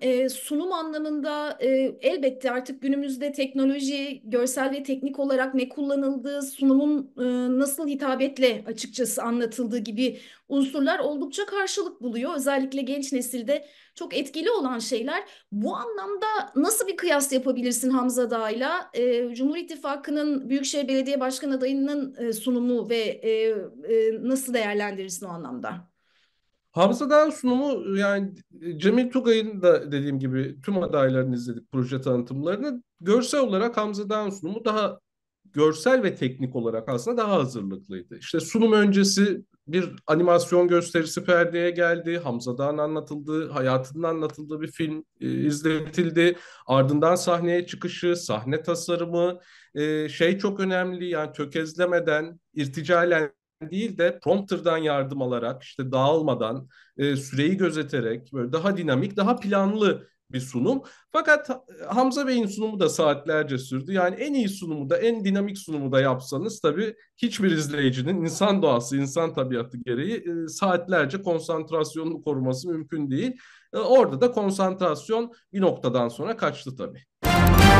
E, sunum anlamında e, elbette artık günümüzde teknoloji, görsel ve teknik olarak ne kullanıldığı, sunumun e, nasıl hitabetle açıkçası anlatıldığı gibi unsurlar oldukça karşılık buluyor. Özellikle genç nesilde çok etkili olan şeyler. Bu anlamda nasıl bir kıyas yapabilirsin Hamza Dağ'la? E, Cumhur İttifakı'nın Büyükşehir Belediye Başkan adayının e, sunumu ve e, e, nasıl değerlendirirsin o anlamda? Hamza Hafızadan sunumu yani Cemil Tugay'ın da dediğim gibi tüm adaylarını izledik proje tanıtımlarını. Görsel olarak Hamza Hamza'dan sunumu daha görsel ve teknik olarak aslında daha hazırlıklıydı. İşte sunum öncesi bir animasyon gösterisi perdeye geldi. Hamza Dağ'ın anlatıldığı, hayatının anlatıldığı bir film e, izletildi. Ardından sahneye çıkışı, sahne tasarımı, e, şey çok önemli yani tökezlemeden, irticalen ee, değil de prompter'dan yardım alarak işte dağılmadan e, süreyi gözeterek böyle daha dinamik, daha planlı bir sunum. Fakat e, Hamza Bey'in sunumu da saatlerce sürdü. Yani en iyi sunumu da en dinamik sunumu da yapsanız tabii hiçbir izleyicinin insan doğası, insan tabiatı gereği e, saatlerce konsantrasyonunu koruması mümkün değil. E, orada da konsantrasyon bir noktadan sonra kaçtı tabii.